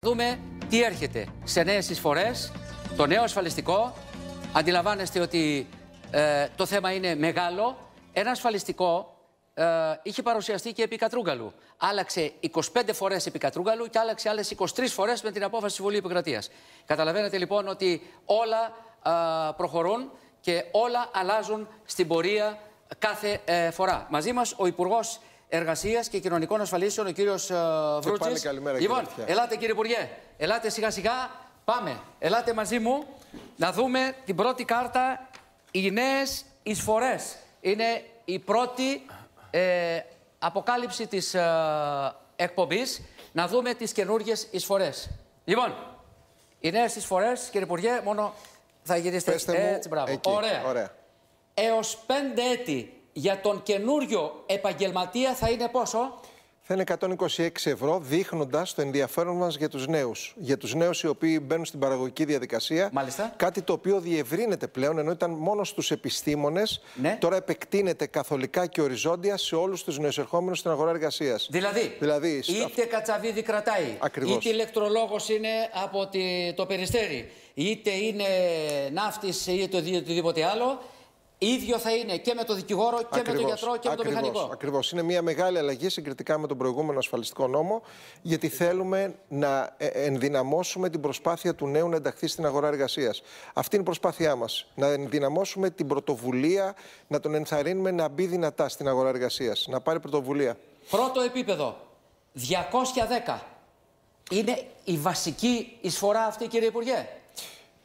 Δούμε τι έρχεται σε νέες εισφορές, το νέο ασφαλιστικό. Αντιλαμβάνεστε ότι ε, το θέμα είναι μεγάλο. Ένα ασφαλιστικό ε, είχε παρουσιαστεί και επί Κατρούγκαλου. Άλλαξε 25 φορές επί Κατρούγκαλου και άλλαξε άλλες 23 φορές με την απόφαση της Βουλής Υπηκρατίας. Καταλαβαίνετε λοιπόν ότι όλα ε, προχωρούν και όλα αλλάζουν στην πορεία κάθε φορά. Μαζί μας ο Υπουργός Εργασίας και Κοινωνικών Ασφαλίσεων, ο κύριος ε, ε, Βρούτση. Λοιπόν, ελάτε κύριε Υπουργέ, ελάτε σιγά σιγά. Πάμε, ελάτε μαζί μου να δούμε την πρώτη κάρτα. Οι νέες εισφορές. Είναι η πρώτη ε, αποκάλυψη της ε, εκπομπής. Να δούμε τις καινούργιες εισφορές. Λοιπόν, οι νέες εισφορές, κύριε Υπουργέ, μόνο θα γυρίσετε έτσι. μπράβο. Ωραία. Ωραία. Έως πέντε έτη για τον καινούριο επαγγελματία θα είναι πόσο? Θα είναι 126 ευρώ, δείχνοντας το ενδιαφέρον μας για τους νέους. Για τους νέους οι οποίοι μπαίνουν στην παραγωγική διαδικασία. Μάλιστα. Κάτι το οποίο διευρύνεται πλέον, ενώ ήταν μόνο στους επιστήμονες. Ναι. Τώρα επεκτείνεται καθολικά και οριζόντια σε όλους τους νεοεισερχόμενου στην αγορά εργασίας. Δηλαδή, δηλαδή, είτε κατσαβίδι κρατάει, είτε ηλεκτρολόγος είναι από το περιστέρι, είτε είναι ναύτης ή οτιδήποτε άλλο ίδιο θα είναι και με το δικηγόρο και με τον γιατρό και με τον μηχανικό. Ακριβώς. Είναι μια μεγάλη αλλαγή συγκριτικά με τον προηγούμενο ασφαλιστικό νόμο, γιατί θέλουμε να ε, ε, ενδυναμώσουμε την προσπάθεια του νέου να ενταχθεί στην αγορά εργασίας. Αυτή είναι η προσπάθειά μας. Να ενδυναμώσουμε την πρωτοβουλία, να τον ενθαρρύνουμε να μπει δυνατά στην αγορά εργασίας, να πάρει πρωτοβουλία. Πρώτο επίπεδο. 210. Είναι η βασική εισφορά αυτή, κύριε Υπουργέ.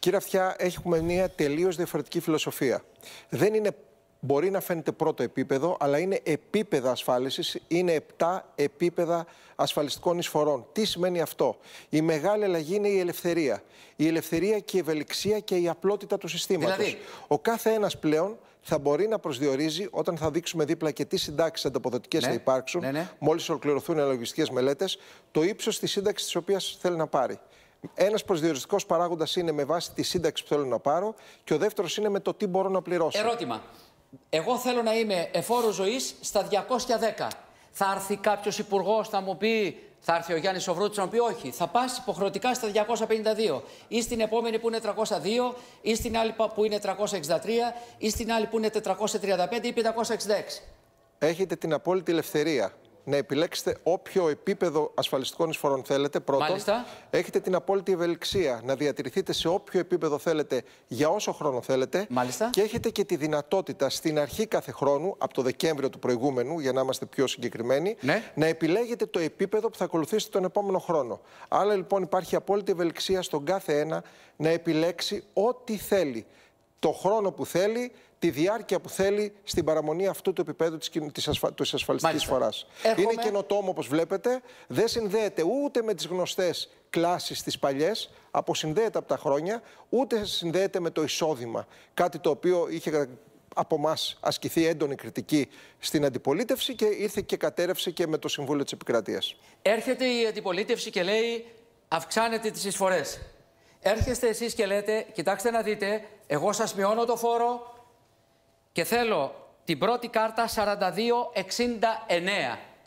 Κύριε Αυτιά, έχουμε μια τελείως διαφορετική φιλοσοφία. Δεν είναι, μπορεί να φαίνεται πρώτο επίπεδο, αλλά είναι επίπεδα ασφάλισης, είναι 7 επίπεδα ασφαλιστικών εισφορών. Τι σημαίνει αυτό, Η μεγάλη αλλαγή είναι η ελευθερία. Η ελευθερία και η ευελιξία και η απλότητα του συστήματος. Δηλαδή... Ο κάθε ένας πλέον θα μπορεί να προσδιορίζει όταν θα δείξουμε δίπλα και τι συντάξεις ανταποδοτικές ναι. θα υπάρξουν, ναι, ναι. μόλις ολοκληρωθούν οι αναλογιστικέ μελέτες, το ύψος της σύνταξης της οποίας θέλει να πάρει. Ένας προσδιοριστικός παράγοντας είναι με βάση τη σύνταξη που θέλω να πάρω και ο δεύτερος είναι με το τι μπορώ να πληρώσω. Ερώτημα. Εγώ θέλω να είμαι εφόρο ζωής στα 210. Θα έρθει κάποιος υπουργός να μου πει, θα έρθει ο Γιάννης Σοβρούτης να μου πει όχι. Θα πας υποχρεωτικά στα 252. Ή στην επόμενη που είναι 302, ή στην άλλη που είναι 363, ή στην άλλη που είναι 435 ή 566. Έχετε την απόλυτη ελευθερία να επιλέξετε όποιο επίπεδο ασφαλιστικών εισφορών θέλετε. Πρώτον, Μάλιστα. έχετε την απόλυτη ευελιξία να διατηρηθείτε σε όποιο επίπεδο θέλετε για όσο χρόνο θέλετε. Μάλιστα. Και έχετε και τη δυνατότητα στην αρχή κάθε χρόνου, από το Δεκέμβριο του προηγούμενου, για να είμαστε πιο συγκεκριμένοι, ναι. να επιλέγετε το επίπεδο που θα ακολουθήσετε τον επόμενο χρόνο. Άρα λοιπόν υπάρχει απόλυτη ευελιξία στον κάθε ένα να επιλέξει ό,τι θέλει. Το χρόνο που θέλει, τη διάρκεια που θέλει στην παραμονή αυτού του επίπεδου της, της, της ασφαλιστικής φοράς. Έχουμε... Είναι καινοτόμο όπως βλέπετε, δεν συνδέεται ούτε με τις γνωστές κλάσεις τις παλιές, αποσυνδέεται από τα χρόνια, ούτε συνδέεται με το εισόδημα. Κάτι το οποίο είχε από εμάς ασκηθεί έντονη κριτική στην αντιπολίτευση και ήρθε και κατέρευσε και με το Συμβούλιο της Επικρατείας. Έρχεται η αντιπολίτευση και λέει: Αυξάνετε τις εισφορές. Έρχεστε εσείς και λέτε: Κοιτάξτε να δείτε, εγώ σας μειώνω το φόρο, και θέλω την πρώτη κάρτα 4269.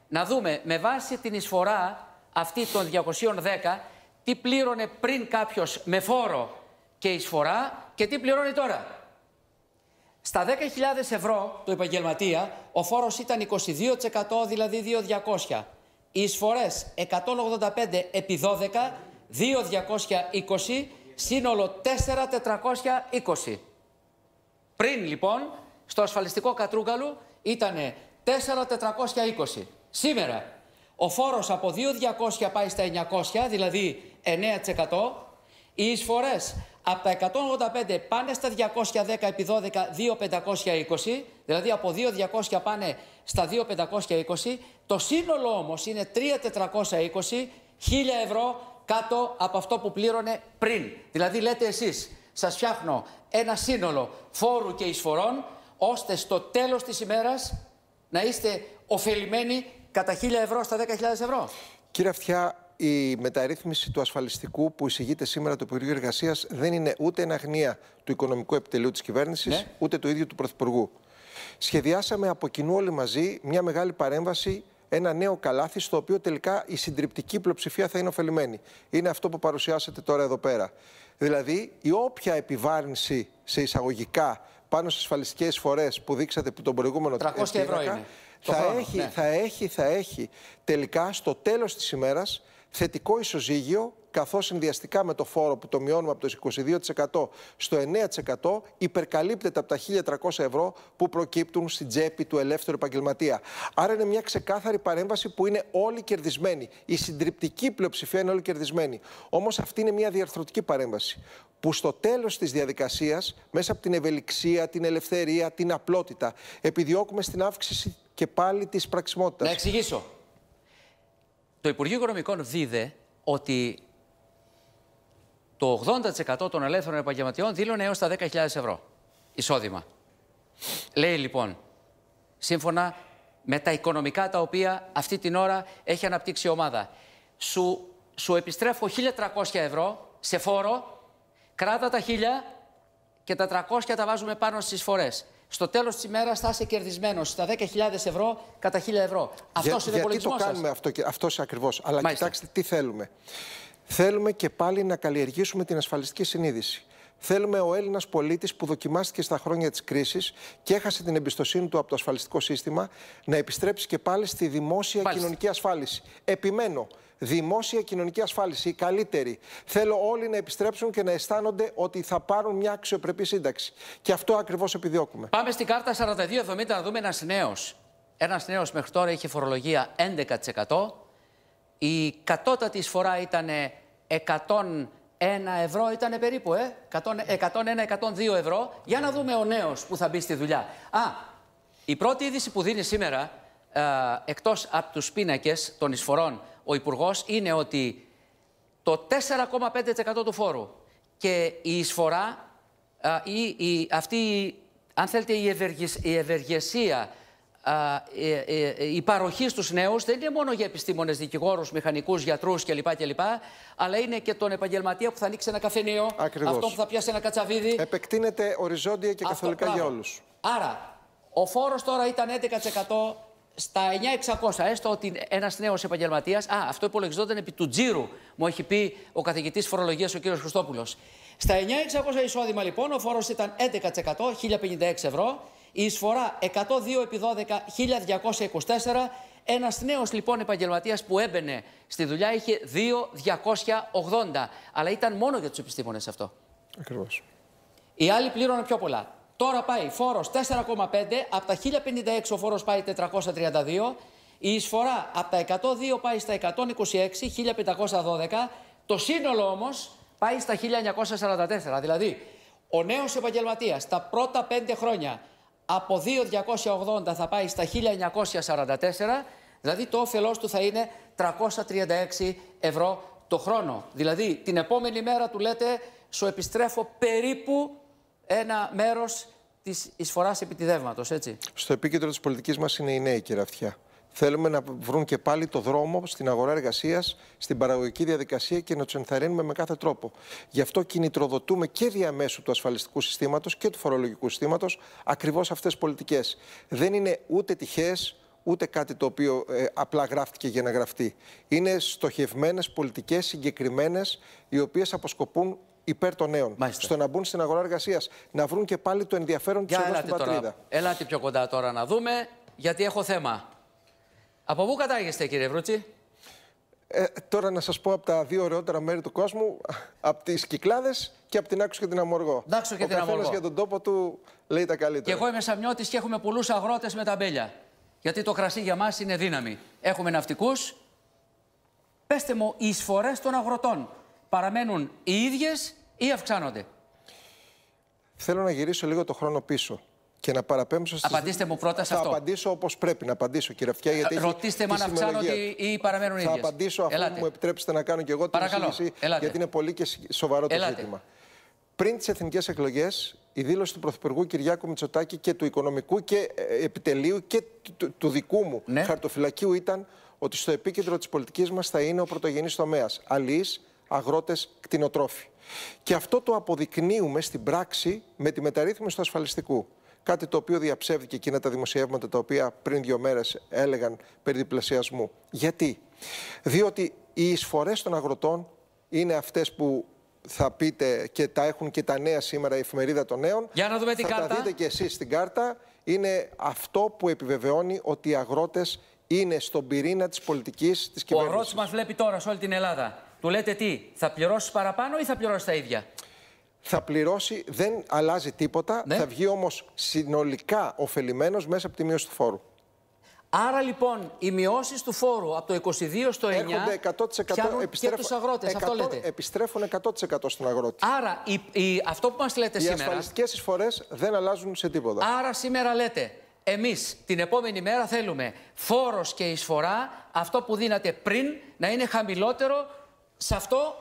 Να δούμε με βάση την εισφορά αυτή των 210 τι πλήρωνε πριν κάποιος με φόρο και εισφορά και τι πληρώνει τώρα. Στα 10.000 ευρώ του επαγγελματία ο φόρος ήταν 22% δηλαδή 2.200. Οι εισφορές 185 επί 12, 2.220, σύνολο 4.420. Πριν λοιπόν στο ασφαλιστικό κατρούγκαλο ήταν 4.420. Σήμερα ο φόρος από 2.200 πάει στα 900, δηλαδή 9%. Οι εισφορές από τα 185 πάνε στα 210 επί 12, 2.520, δηλαδή από 2.200 πάνε στα 2.520. Το σύνολο όμως είναι 3.420, 1.000 ευρώ κάτω από αυτό που πλήρωνε πριν. Δηλαδή λέτε εσείς, σας φτιάχνω ένα σύνολο φόρου και εισφορών ώστε στο τέλος της ημέρας να είστε ωφελημένοι κατά 1.000 ευρώ στα 10.000 ευρώ. Κύριε Αυτιά, η μεταρρύθμιση του ασφαλιστικού που εισηγείται σήμερα το Υπουργείο Εργασίας δεν είναι ούτε εν αγνία του οικονομικού επιτελείου της κυβέρνησης, ναι. ούτε του ίδιου του Πρωθυπουργού. Σχεδιάσαμε από κοινού όλοι μαζί μια μεγάλη παρέμβαση, ένα νέο καλάθι, στο οποίο τελικά η συντριπτική πλειοψηφία θα είναι ωφελημένη. Είναι αυτό που παρουσιάσατε τώρα εδώ πέρα. Δηλαδή, η όποια επιβάρυνση σε εισαγωγικά πάνω στις ασφαλιστικέ φορές που δείξατε που τον προηγούμενο 300 ευρώ είναι. Θα, χρόνο, έχει, ναι. θα έχει, θα έχει τελικά στο τέλος της ημέρας θετικό ισοζύγιο, καθώς συνδυαστικά με το φόρο που το μειώνουμε από το 22% στο 9% υπερκαλύπτεται από τα 1.300 ευρώ που προκύπτουν στην τσέπη του ελεύθερου επαγγελματία. Άρα είναι μια ξεκάθαρη παρέμβαση που είναι όλοι κερδισμένοι. Η συντριπτική πλειοψηφία είναι όλοι κερδισμένοι. Όμως αυτή είναι μια διαρθρωτική παρέμβαση που στο τέλος της διαδικασίας, μέσα από την ευελιξία, την ελευθερία, την απλότητα, επιδιώκουμε στην αύξηση και πάλι της πραξιμότητας. Να εξηγήσω. Το Υπουργείο Οικονομικών δίδε ότι το 80% των ελεύθερων επαγγελματιών δήλωνε έως τα 10.000 ευρώ εισόδημα. Λέει λοιπόν, σύμφωνα με τα οικονομικά τα οποία αυτή την ώρα έχει αναπτύξει η ομάδα, σου, σου επιστρέφω 1.300 ευρώ σε φόρο, κράτα τα 1.000 και τα 300 τα βάζουμε πάνω στις φορές. Στο τέλος της ημέρας θα είσαι κερδισμένος στα 10.000 ευρώ κατά 1.000 ευρώ. Αυτός Για, είναι ο Γιατί το κάνουμε αυτό, αυτός ακριβώς. Αλλά Μάλιστα. κοιτάξτε τι θέλουμε. Θέλουμε και πάλι να καλλιεργήσουμε την ασφαλιστική συνείδηση. Θέλουμε ο Έλληνας πολίτης που δοκιμάστηκε στα χρόνια της κρίσης και έχασε την εμπιστοσύνη του από το ασφαλιστικό σύστημα να επιστρέψει και πάλι στη δημόσια κοινωνική ασφάλιση. Επιμένω, Δημόσια κοινωνική ασφάλιση, η καλύτερη. Θέλω όλοι να επιστρέψουν και να αισθάνονται ότι θα πάρουν μια αξιοπρεπή σύνταξη. Και αυτό ακριβώς επιδιώκουμε. Πάμε στην κάρτα 4270 να δούμε ένας νέος. Ένας νέος μέχρι τώρα είχε φορολογία 11%. Η κατώτατη εισφορά ήταν 101 ευρώ, ήταν περίπου, ε? 101-102 ευρώ. Για να δούμε ο νέος που θα μπει στη δουλειά. Α, η πρώτη είδηση που δίνει σήμερα, ε, εκτός από τους πίνακες των εισφορών ο Υπουργός είναι ότι το 4,5% του φόρου και η εισφορά η, αυτή, αν θέλετε, η, ευεργεσ, η ευεργεσία η, η, ε, ε, η παροχή στους νέους δεν είναι μόνο για επιστήμονες, δικηγόρους, μηχανικούς, γιατρούς κλπ. κλπ αλλά είναι και τον επαγγελματία που θα ανοίξει ένα καφενείο, Ακριβώς. αυτό που θα πιάσει ένα κατσαβίδι. Επεκτείνεται οριζόντια και καθολικά για όλους. Άρα, ο φόρος τώρα ήταν 11% στα 9.600, έστω ότι ένας νέος επαγγελματίας. Α, αυτό υπολογιζόταν επί του τζίρου, μου έχει πει ο καθηγητής φορολογίας ο κ. Χριστόπουλος. Στα 9.600 εισόδημα λοιπόν, ο φόρος ήταν 11%, 1.056 ευρώ. Η εισφορά 102 επί 12, 1.224. Ένας νέος λοιπόν επαγγελματίας που έμπαινε στη δουλειά είχε 2.280. Αλλά ήταν μόνο για τους επιστήμονες αυτό. Ακριβώς. Οι άλλοι πλήρωναν πιο πολλά. Τώρα πάει φόρος 4,5, από τα 1056 ο φόρος πάει 432. Η εισφορά από τα 102 πάει στα 126, 1512. Το σύνολο όμως πάει στα 1944. Δηλαδή, ο νέος επαγγελματίας τα πρώτα 5 χρόνια από 2.280 θα πάει στα 1944, δηλαδή το όφελός του θα είναι 336 ευρώ το χρόνο. Δηλαδή την επόμενη μέρα του λέτε, σου επιστρέφω περίπου ένα μέρος της εισφοράς επιτιδεύματος, έτσι. Στο επίκεντρο της πολιτικής μας είναι οι νέοι, κύριε Αυτιά. Θέλουμε να βρουν και πάλι το δρόμο στην αγορά εργασίας, στην παραγωγική διαδικασία και να τους ενθαρρύνουμε με κάθε τρόπο. Γι' αυτό κινητροδοτούμε και διαμέσου του ασφαλιστικού συστήματος και του φορολογικού συστήματος ακριβώς αυτές τις πολιτικές. Δεν είναι ούτε τυχαίε, ούτε κάτι το οποίο ε, απλά γράφτηκε για να γραφτεί. Είναι στοχευμένες πολιτικές συγκεκριμένες, οι οποίες αποσκοπούν υπέρ των νέων. Μάλιστα. Στο να μπουν στην αγορά εργασίας. Να βρουν και πάλι το ενδιαφέρον του εδώ στην τώρα. Ελάτε πιο κοντά τώρα να δούμε, γιατί έχω θέμα. Από πού κατάγεστε, κύριε Βρούτσι. Ε, τώρα να σας πω από τα δύο ωραιότερα μέρη του κόσμου, από τις Κυκλάδες και από την Άξο και την Αμοργό. Ο την για τον τόπο του λέει τα καλύτερα. Και εγώ είμαι Σαμιώτης και έχουμε πολλούς αγρότες με τα μπέλια. Γιατί το κρασί για μας είναι δύναμη. Έχουμε ναυτικούς. Πεστε μου, οι εισφορές των αγροτών παραμένουν οι ίδιες ή αυξάνονται. Θέλω να γυρίσω λίγο το χρόνο πίσω και να παραπέμψω στις... Απαντήστε μου πρώτα σε αυτό. Θα απαντήσω όπως πρέπει να απαντήσω, κύριε Φτιά, γιατί Ρωτήστε με αν αυξάνονται ή παραμένουν ίδιες. Θα απαντήσω αφού Ελάτε. μου επιτρέψετε να κάνω και εγώ την εισήγηση, γιατί είναι πολύ και σοβαρό το ζήτημα. Πριν τις εθνικές εκλογές, η δήλωση του Πρωθυπουργού Κυριάκου Μητσοτάκη και του οικονομικού και ε, επιτελείου και του, δικού μου ναι. χαρτοφυλακίου ήταν ότι στο επίκεντρο της πολιτικής μας θα είναι ο πρωτογενής τομέας. Αλής, αγρότες κτηνοτρόφοι. Και αυτό το αποδεικνύουμε στην πράξη με τη μεταρρύθμιση του ασφαλιστικού. Κάτι το οποίο διαψεύδηκε εκείνα τα δημοσιεύματα τα οποία πριν δύο μέρες έλεγαν περί διπλασιασμού. Γιατί, Διότι οι εισφορές των αγροτών είναι αυτές που θα πείτε και τα έχουν και τα νέα σήμερα η εφημερίδα των νέων. Για να δούμε την θα κάρτα. δείτε και εσείς στην κάρτα. Είναι αυτό που επιβεβαιώνει ότι οι αγρότες είναι στον πυρήνα της πολιτικής της κυβέρνηση. Ο αγρότη μας βλέπει τώρα σε όλη την Ελλάδα. Του λέτε τι, θα πληρώσεις παραπάνω ή θα πληρώσεις τα ίδια. Θα πληρώσει, δεν αλλάζει τίποτα. Ναι. Θα βγει όμως συνολικά ωφελημένος μέσα από τη μείωση του φόρου. Άρα λοιπόν οι μειώσεις του φόρου από το 22 στο 9 έρχονται 100% επιστρέφουν, και τους αγρότες. Αυτό λέτε. Επιστρέφουν 100% στον αγρότη. Άρα η, αυτό που μας λέτε οι σήμερα. Οι ασφαλιστικές εισφορές δεν αλλάζουν σε τίποτα. Άρα σήμερα λέτε. Εμείς την επόμενη μέρα θέλουμε φόρος και εισφορά, αυτό που δίνατε πριν, να είναι χαμηλότερο σε αυτό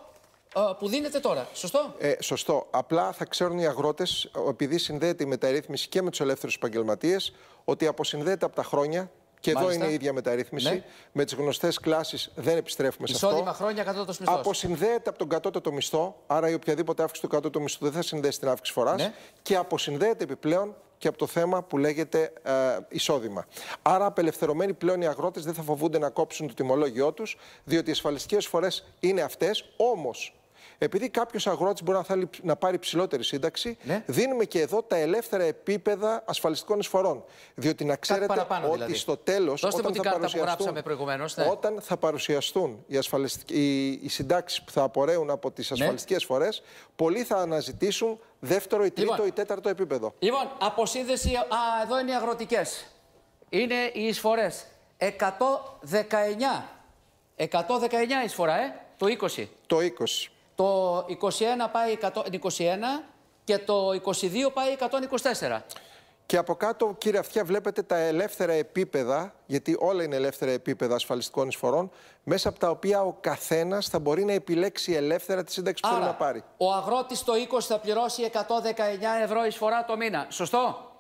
ε, που δίνεται τώρα. Σωστό. Ε, σωστό. Απλά θα ξέρουν οι αγρότες, επειδή συνδέεται η μεταρρύθμιση και με τους ελεύθερους επαγγελματίες, ότι αποσυνδέεται από τα χρόνια. Και εδώ είναι η ίδια μεταρρύθμιση. Ναι. Με τις γνωστές κλάσεις δεν επιστρέφουμε σε αυτό. Εισόδημα χρόνια κατώτατο μισθός. Αποσυνδέεται από τον κατώτατο μισθό. Άρα η οποιαδήποτε αύξηση του κατώτατου μισθού δεν θα συνδέσει την αύξηση φοράς. Ναι. Και αποσυνδέεται επιπλέον και από το θέμα που λέγεται ε, εισόδημα. Άρα, απελευθερωμένοι πλέον οι αγρότες δεν θα φοβούνται να κόψουν το τιμολόγιό τους, διότι οι ασφαλιστικές φορές είναι αυτές. Όμως, επειδή κάποιος αγρότης μπορεί να, θέλει, να πάρει ψηλότερη σύνταξη, ναι. δίνουμε και εδώ τα ελεύθερα επίπεδα ασφαλιστικών εισφορών. Διότι να ξέρετε ότι δηλαδή. στο τέλος, όταν, θα παρουσιαστούν, ναι. όταν θα παρουσιαστούν οι, οι, οι συντάξεις που θα απορρέουν από τις ασφαλιστικέ ναι. φορές, πολλοί θα αναζητήσουν δεύτερο ή τρίτο λοιπόν. ή τέταρτο επίπεδο. Λοιπόν, αποσύνδεση. Α, εδώ είναι οι αγροτικές. Είναι οι εισφορές. 119. 119 εισφορά, ε. Το 20. Το 20. Το 21 πάει 121 και το 22 πάει 124. Και από κάτω, κύριε Αυτιά, βλέπετε τα ελεύθερα επίπεδα, γιατί όλα είναι ελεύθερα επίπεδα ασφαλιστικών εισφορών, μέσα από τα οποία ο καθένας θα μπορεί να επιλέξει ελεύθερα τη σύνταξη που θέλει να πάρει. Ο αγρότης το 20 θα πληρώσει 119 ευρώ εισφορά το μήνα. Σωστό.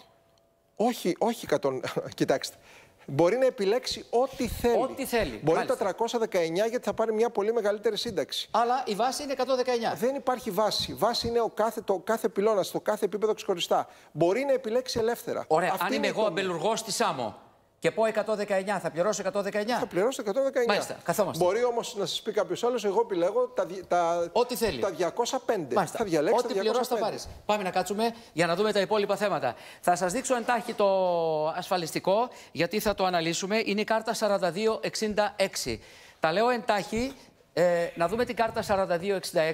Όχι, όχι. 100. Κοιτάξτε μπορεί να επιλέξει ό,τι θέλει. Ό,τι θέλει. Μπορεί Μάλιστα. τα 319 γιατί θα πάρει μια πολύ μεγαλύτερη σύνταξη. Αλλά η βάση είναι 119. Δεν υπάρχει βάση. Βάση είναι ο κάθε, το κάθε πυλώνας, το κάθε επίπεδο ξεχωριστά. Μπορεί να επιλέξει ελεύθερα. Ωραία. Αν είμαι εγώ αμπελουργό τη ΣΑΜΟ και πω 119, θα πληρώσω 119. Θα πληρώσω 119. Μάλιστα, καθόμαστε. Μπορεί όμως να σας πει κάποιος άλλος, εγώ επιλέγω τα, τα, Ό,τι θέλει. τα 205. Μάλιστα. Θα Ό,τι πληρώσει θα πάρεις. Πάμε να κάτσουμε για να δούμε τα υπόλοιπα θέματα. Θα σας δείξω εντάχει το ασφαλιστικό, γιατί θα το αναλύσουμε. Είναι η κάρτα 4266. Τα λέω εντάχει. Ε, να δούμε την κάρτα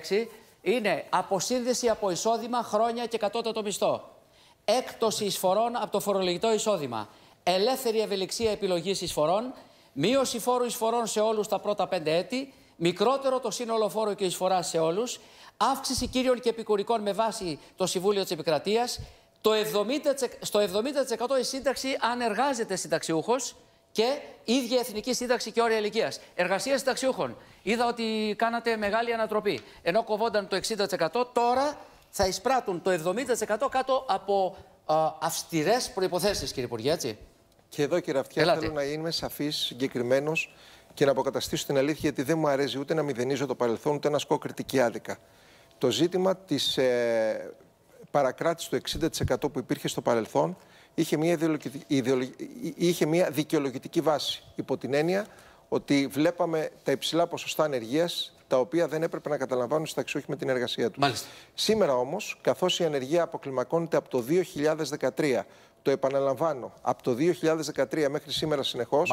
4266. Είναι αποσύνδεση από εισόδημα χρόνια και κατώτατο μισθό. Έκπτωση εισφορών από το φορολογητό εισόδημα ελεύθερη ευελιξία επιλογής εισφορών, μείωση φόρου εισφορών σε όλους τα πρώτα πέντε έτη, μικρότερο το σύνολο φόρου και εισφορά σε όλους, αύξηση κύριων και επικουρικών με βάση το Συμβούλιο της Επικρατείας, το 70, στο 70% η σύνταξη αν εργάζεται συνταξιούχος, και ίδια εθνική σύνταξη και όρια ηλικίας. Εργασία συνταξιούχων. Είδα ότι κάνατε μεγάλη ανατροπή. Ενώ κοβόνταν το 60%, τώρα θα εισπράττουν το 70% κάτω από αυστηρέ προποθέσει, κύριε Υπουργέ, έτσι. Και εδώ κύριε Αυτιά θέλω να είμαι σαφής συγκεκριμένος και να αποκαταστήσω την αλήθεια γιατί δεν μου αρέσει ούτε να μηδενίζω το παρελθόν ούτε να ασκώ κριτική άδικα. Το ζήτημα της ε, παρακράτησης του 60% που υπήρχε στο παρελθόν είχε μια, είχε μια δικαιολογητική βάση υπό την έννοια ότι βλέπαμε τα υψηλά ποσοστά ανεργίας, τα οποία δεν έπρεπε να καταλαμβάνουν στα με την εργασία τους. Σήμερα όμως, καθώς η ανεργία αποκλιμακώνεται από το 2013 το επαναλαμβάνω, από το 2013 μέχρι σήμερα συνεχώς.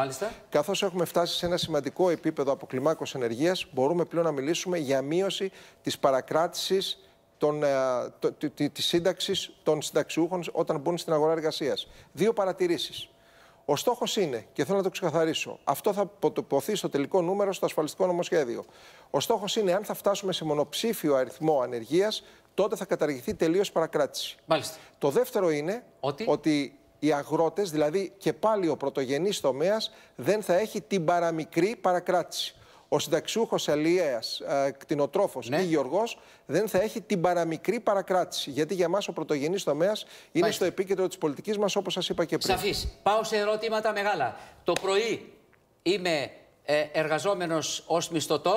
Καθώς έχουμε φτάσει σε ένα σημαντικό επίπεδο αποκλιμάκωσης ενεργείας, μπορούμε πλέον να μιλήσουμε για μείωση ε, τη παρακράτηση της σύνταξης των συνταξιούχων όταν μπουν στην αγορά εργασίας. Δύο παρατηρήσεις. Ο στόχος είναι, και θέλω να το ξεκαθαρίσω, αυτό θα ποθεί στο τελικό νούμερο στο ασφαλιστικό νομοσχέδιο. Ο στόχος είναι, αν θα φτάσουμε σε μονοψήφιο αριθμό ανεργίας, τότε θα καταργηθεί τελείως παρακράτηση. Μάλιστα. Το δεύτερο είναι ότι, ότι οι αγρότες, δηλαδή και πάλι ο πρωτογενής τομέας, δεν θα έχει την παραμικρή παρακράτηση. Ο συνταξιούχος αλληλεία, ε, κτηνοτρόφος ναι. ή γεωργός δεν θα έχει την παραμικρή παρακράτηση. Γιατί για μας ο πρωτογενής τομέας είναι στο επίκεντρο της πολιτικής μας, όπως σας είπα και πριν. Σαφής. Πάω σε ερωτήματα μεγάλα. Το πρωί είμαι ε, εργαζόμενος ως μισθωτός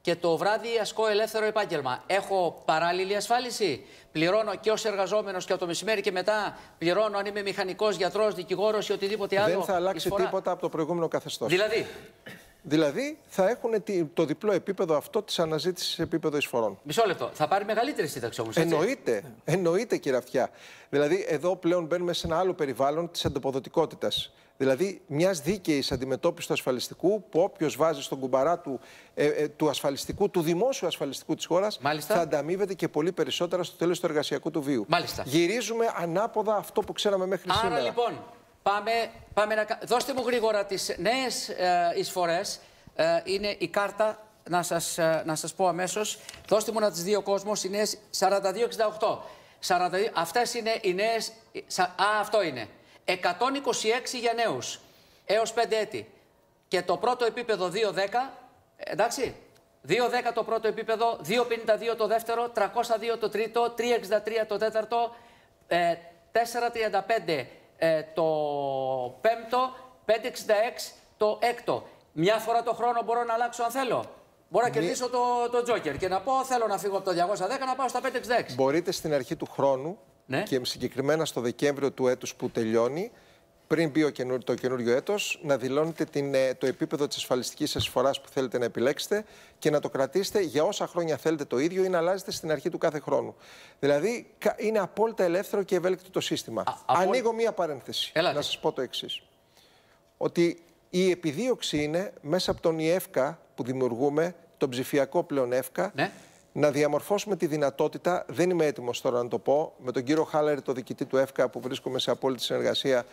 και το βράδυ ασκώ ελεύθερο επάγγελμα. Έχω παράλληλη ασφάλιση. Πληρώνω και ως εργαζόμενος και από το μεσημέρι και μετά. Πληρώνω αν είμαι μηχανικός, γιατρός, δικηγόρος ή οτιδήποτε άλλο. Δεν θα αλλάξει τίποτα από το προηγούμενο καθεστώς. Δηλαδή. Δηλαδή θα έχουν το διπλό επίπεδο αυτό της αναζήτησης σε επίπεδο εισφορών. Μισό λεπτό. Θα πάρει μεγαλύτερη σύνταξη όμως. Εννοείται. Εννοείται, κύριε Αυτιά. Δηλαδή, εδώ πλέον μπαίνουμε σε ένα άλλο περιβάλλον της ανταποδοτικότητα. Δηλαδή, μιας δίκαιης αντιμετώπισης του ασφαλιστικού, που όποιος βάζει στον κουμπαρά του, ε, ε, του ασφαλιστικού, του δημόσιου ασφαλιστικού της χώρας, θα ανταμείβεται και πολύ περισσότερα στο τέλος του εργασιακού του βίου. Μάλιστα. Γυρίζουμε ανάποδα αυτό που ξέραμε μέχρι Άρα, Λοιπόν, Πάμε, πάμε να... Δώστε μου γρήγορα τις νέες ε, εισφορές. Ε, είναι η κάρτα, να σας, ε, να σας πω αμέσως. Δώστε μου να τις δυο κόσμος, οι νέες 68 42... Αυτές είναι οι νέες... Α, αυτό είναι. 126 για νέους, έως 5 έτη. Και το πρώτο επίπεδο 2-10, 210 το πρώτο 252 το δεύτερο, 302 το τρίτο, 3-63 το τέταρτο, ε, ε, το πέμπτο, 5,66 το έκτο. Μια φορά το χρόνο μπορώ να αλλάξω αν θέλω. Μπορώ να ναι. κερδίσω το, το Τζόκερ και να πω: Θέλω να φύγω από το 210 να πάω στα 5,66. Μπορείτε στην αρχή του χρόνου ναι. και συγκεκριμένα στο Δεκέμβριο του έτους που τελειώνει πριν μπει το καινούριο έτος, να δηλώνετε την, ε, το επίπεδο της ασφαλιστικής εισφορά που θέλετε να επιλέξετε και να το κρατήσετε για όσα χρόνια θέλετε το ίδιο ή να αλλάζετε στην αρχή του κάθε χρόνου. Δηλαδή, είναι απόλυτα ελεύθερο και ευέλικτο το σύστημα. Α, Ανοίγω μία παρένθεση. Να σας πω το εξής. Ότι η επιδίωξη είναι μέσα από τον ΙΕΦΚΑ που δημιουργούμε, τον ψηφιακό πλέον ΕΦΚΑ, ναι να διαμορφώσουμε τη δυνατότητα, δεν είμαι έτοιμος τώρα να το πω, με τον κύριο Χάλερ το διοικητή του ΕΦΚΑ, που βρίσκομαι σε απόλυτη συνεργασία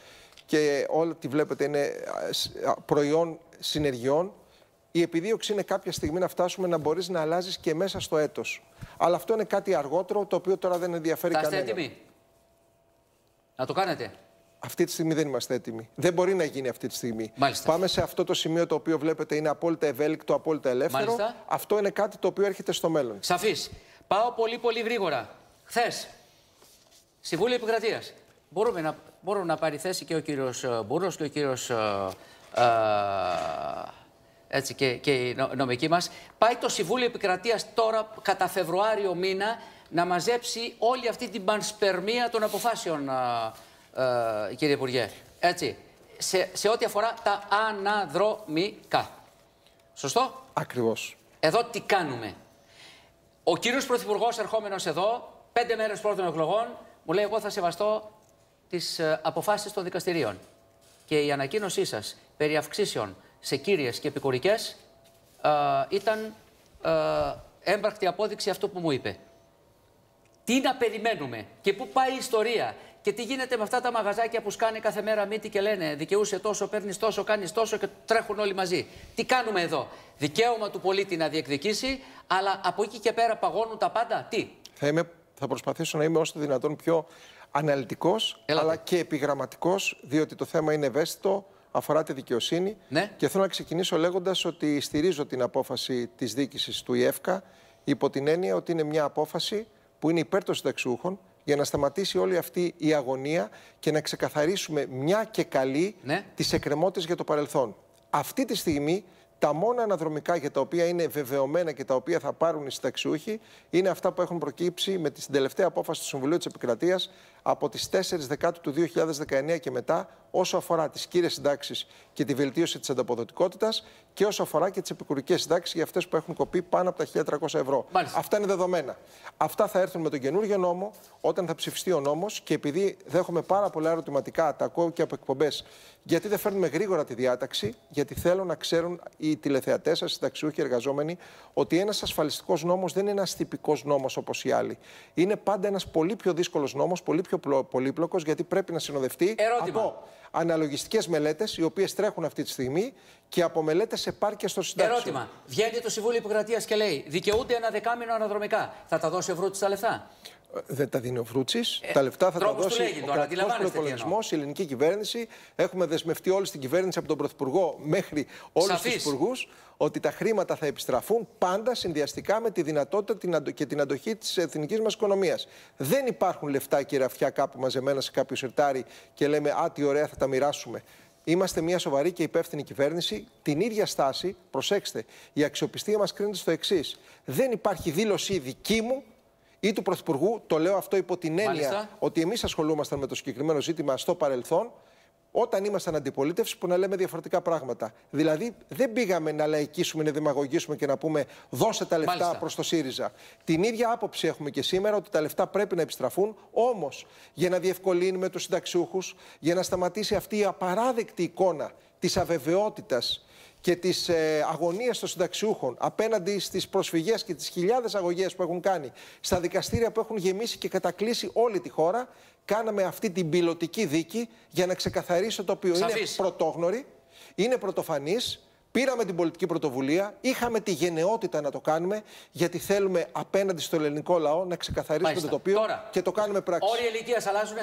και όλα τι βλέπετε είναι προϊόν συνεργειών. Η επιδίωξη είναι κάποια στιγμή να φτάσουμε να μπορείς να αλλάζεις και μέσα στο έτος. Αλλά αυτό είναι κάτι αργότερο, το οποίο τώρα δεν ενδιαφέρει κανέναν. έτοιμοι να το κάνετε αυτή τη στιγμή δεν είμαστε έτοιμοι. Δεν μπορεί να γίνει αυτή τη στιγμή. Πάμε σε αυτό το σημείο το οποίο βλέπετε είναι απόλυτα ευέλικτο, απόλυτα ελεύθερο. Μάλιστα. Αυτό είναι κάτι το οποίο έρχεται στο μέλλον. Σαφής. Πάω πολύ πολύ γρήγορα. Χθες, Συμβούλιο Επικρατείας. Μπορούμε να, μπορούν να πάρει θέση και ο κύριος ε, Μπούρος και ο κύριος. Ε, ε, έτσι και, και η νομική μας, πάει το Συμβούλιο Επικρατείας τώρα κατά Φεβρουάριο μήνα να μαζέψει όλη αυτή την πανσπερμία των αποφάσεων ε, κύριε Υπουργέ. Έτσι, σε, ό,τι αφορά τα αναδρομικά. Σωστό. ακριβώς. Εδώ τι κάνουμε. Ο κύριος Πρωθυπουργός, ερχόμενος εδώ, πέντε μέρες πρώτων εκλογών, μου λέει εγώ θα σεβαστώ τις ε, αποφάσεις των δικαστηρίων. Και η ανακοίνωσή σας περί αυξήσεων σε κύριες και επικουρικές ε, ήταν έμπρακτη απόδειξη αυτού που μου είπε. Τι να περιμένουμε και πού πάει η ιστορία και τι γίνεται με αυτά τα μαγαζάκια που σκάνε κάθε μέρα μύτη και λένε Δικαιούσε τόσο, παίρνεις τόσο, κάνεις τόσο και τρέχουν όλοι μαζί. Τι κάνουμε εδώ. Δικαίωμα του πολίτη να διεκδικήσει, αλλά από εκεί και πέρα παγώνουν τα πάντα. Τι. Θα, θα προσπαθήσω να είμαι όσο δυνατόν πιο αναλυτικός, αλλά και επιγραμματικός, διότι το θέμα είναι ευαίσθητο αφορά τη δικαιοσύνη. Ναι. Και θέλω να ξεκινήσω λέγοντας ότι στηρίζω την απόφαση της δίκηση του ΙΕΦΚΑ υπό την έννοια ότι είναι μια απόφαση που είναι υπέρ των συνταξιούχων, για να σταματήσει όλη αυτή η αγωνία και να ξεκαθαρίσουμε μια και καλή ναι. τις εκκρεμότητες για το παρελθόν. Αυτή τη στιγμή τα μόνα αναδρομικά για τα οποία είναι βεβαιωμένα και τα οποία θα πάρουν οι συνταξιούχοι είναι αυτά που έχουν προκύψει με την τελευταία απόφαση του Συμβουλίου της Επικρατείας από τις 4 Δεκάτου του 2019 και μετά όσο αφορά τις κύριες συντάξεις και τη βελτίωση της ανταποδοτικότητας και όσο αφορά και τις επικουρικές συντάξεις για αυτές που έχουν κοπεί πάνω από τα 1.300 ευρώ. Αυτά είναι δεδομένα. Αυτά θα έρθουν με τον καινούργιο νόμο όταν θα ψηφιστεί ο νόμος και επειδή δέχομαι πάρα πολλά ερωτηματικά, τα ακούω και από εκπομπές, γιατί δεν φέρνουμε γρήγορα τη διάταξη, γιατί θέλω να ξέρουν οι τηλεθεατές σας, οι συνταξιούχοι εργαζόμενοι, ότι ένας ασφαλιστικός νόμος δεν είναι ένας τυπικός νόμος, όπως οι άλλοι. Είναι πάντα ένας πολύ πιο δύσκολος νόμος, πολύ πιο πιο πολύπλοκος γιατί πρέπει να συνοδευτεί από αναλογιστικές μελέτες, οι οποίες τρέχουν αυτή τη στιγμή και από μελέτες επάρκειας στο συντάξιο. Ερώτημα. Βγαίνει το Συμβούλιο Υπηκρατεία και λέει: Δικαιούνται ένα δεκάμινο αναδρομικά. Θα τα δώσει ευρώ τη τα λεφτά. Δεν τα δίνει ο Φρούτσης. Ε, τα λεφτά θα τα δώσει ο κρατικό προπολογισμό, η ελληνική κυβέρνηση. Έχουμε δεσμευτεί όλη την κυβέρνηση από τον Πρωθυπουργό μέχρι όλους τους υπουργούς ότι τα χρήματα θα επιστραφούν πάντα συνδυαστικά με τη δυνατότητα και την αντοχή της εθνικής μας οικονομίας. Δεν υπάρχουν λεφτά και ραφιά κάπου μαζεμένα σε κάποιο σιρτάρι και λέμε Α, τι ωραία θα τα μοιράσουμε. Είμαστε μια σοβαρή και υπεύθυνη κυβέρνηση. Την ίδια στάση, προσέξτε, η αξιοπιστία μας κρίνεται στο εξής. Δεν υπάρχει δήλωση δική μου ή του Πρωθυπουργού. Το λέω αυτό υπό την έννοια ότι εμείς ασχολούμασταν με το συγκεκριμένο ζήτημα στο παρελθόν όταν ήμασταν αντιπολίτευση που να λέμε διαφορετικά πράγματα. Δηλαδή, δεν πήγαμε να λαϊκίσουμε, να δημαγωγήσουμε και να πούμε δώσε τα λεφτά προς το ΣΥΡΙΖΑ. Την ίδια άποψη έχουμε και σήμερα ότι τα λεφτά πρέπει να επιστραφούν, όμως για να διευκολύνουμε τους συνταξιούχους, για να σταματήσει αυτή η απαράδεκτη εικόνα της αβεβαιότητας και τις ε, αγωνίες των συνταξιούχων απέναντι στις προσφυγές και τις χιλιάδες αγωγές που έχουν κάνει στα δικαστήρια που έχουν γεμίσει και κατακλείσει όλη τη χώρα, κάναμε αυτή την πιλωτική δίκη για να ξεκαθαρίσω το οποίο είναι πρωτόγνωρη, είναι πρωτοφανής. Πήραμε την πολιτική πρωτοβουλία, είχαμε τη γενναιότητα να το κάνουμε, γιατί θέλουμε απέναντι στο ελληνικό λαό να ξεκαθαρίσουμε το τοπίο και το κάνουμε πράξη. οι ηλικία αλλάζουν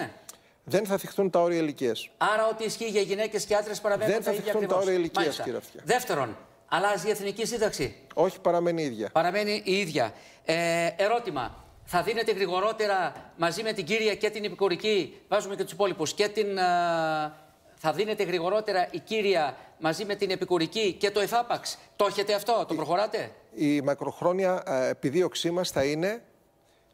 δεν θα θυχθούν τα όρια ηλικίας. Άρα, ό,τι ισχύει για γυναίκες και άντρες παραμένει Δεν θα θυχθούν τα όρια ηλικίας, κύριε Αυτιά. Δεύτερον, αλλάζει η εθνική σύνταξη. Όχι, παραμένει η ίδια. Παραμένει η ίδια. Ε, ερώτημα. Θα δίνετε γρηγορότερα μαζί με την κύρια και την επικουρική, βάζουμε και τους υπόλοιπους, και την. Ε, θα δίνετε γρηγορότερα η κύρια μαζί με την επικουρική και το εφάπαξ. Το έχετε αυτό, το προχωράτε. Η, η μακροχρόνια ε, επιδίωξή μας θα είναι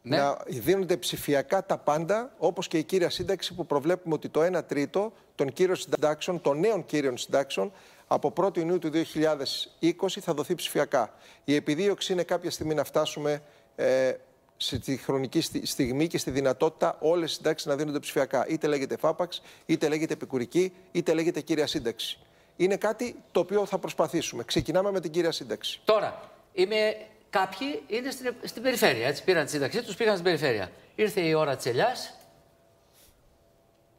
ναι. να δίνονται ψηφιακά τα πάντα, όπως και η κύρια σύνταξη που προβλέπουμε ότι το 1 τρίτο των κύριων συντάξεων, των νέων κύριων συντάξεων, από 1η Ιουνίου του 2020 θα δοθεί ψηφιακά. Η επιδίωξη είναι κάποια στιγμή να φτάσουμε ε, στη χρονική στιγμή και στη δυνατότητα όλες οι συντάξεις να δίνονται ψηφιακά. Είτε λέγεται φάπαξ, είτε λέγεται επικουρική, είτε λέγεται κύρια σύνταξη. Είναι κάτι το οποίο θα προσπαθήσουμε. Ξεκινάμε με την κύρια σύνταξη. Τώρα, είμαι Κάποιοι είναι στην, στην περιφέρεια, έτσι. Πήραν τη σύνταξή τους, πήγαν στην περιφέρεια. Ήρθε η ώρα τη ελιά.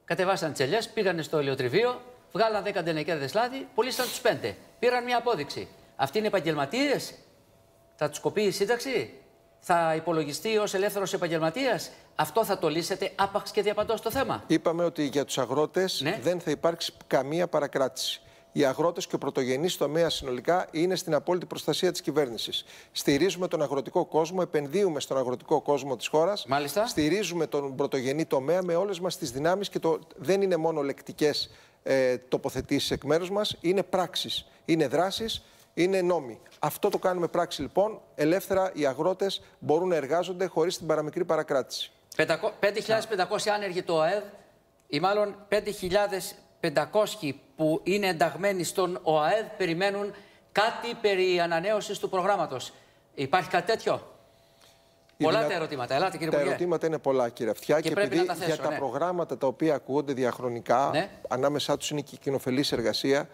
Κατεβάσαν τι ελιέ, πήγαν στο ελαιοτριβείο, βγάλαν 10 τενεκέδε λάδι, πουλήσαν τους 5. Πήραν μια απόδειξη. Αυτοί είναι επαγγελματίες. Θα τους κοπεί η σύνταξη. Θα υπολογιστεί ως ελεύθερος επαγγελματίας. Αυτό θα το λύσετε άπαξ και διαπαντός το θέμα. Είπαμε ότι για τους αγρότες ναι. δεν θα υπάρξει καμία παρακράτηση οι αγρότες και ο πρωτογενής τομέας συνολικά είναι στην απόλυτη προστασία της κυβέρνησης. Στηρίζουμε τον αγροτικό κόσμο, επενδύουμε στον αγροτικό κόσμο της χώρας. Στηρίζουμε τον πρωτογενή τομέα με όλες μας τις δυνάμεις και το... δεν είναι μόνο λεκτικές ε, τοποθετήσεις εκ μέρους μας, είναι πράξεις, είναι δράσεις είναι νόμοι. Αυτό το κάνουμε πράξη λοιπόν. Ελεύθερα οι αγρότες μπορούν να εργάζονται χωρίς την παραμικρή παρακράτηση. 5.500 άνεργοι το ΑΕΔ ή μάλλον 5.000 500 που είναι ενταγμένοι στον ΟΑΕΔ περιμένουν κάτι περί ανανέωσης του προγράμματος. Υπάρχει κάτι τέτοιο. Η πολλά τα ερωτήματα. Ελάτε, κύριε Τα ερωτήματα είναι πολλά, κύριε Αυτιά. Και, και επειδή τα θέσω, για τα ναι. προγράμματα τα οποία ακούγονται διαχρονικά, ναι. ανάμεσά τους είναι και η κοινοφελής εργασία,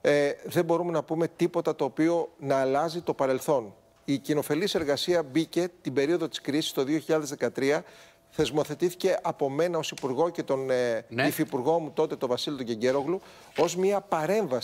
ε, δεν μπορούμε να πούμε τίποτα το οποίο να αλλάζει το παρελθόν. Η κοινοφελής εργασία μπήκε την περίοδο της κρίσης το 2013 θεσμοθετήθηκε από μένα ως Υπουργό και τον ε, ναι. Υφυπουργό μου τότε, τον Βασίλη τον Κεγκέρογλου, ως μια παρέμβαση.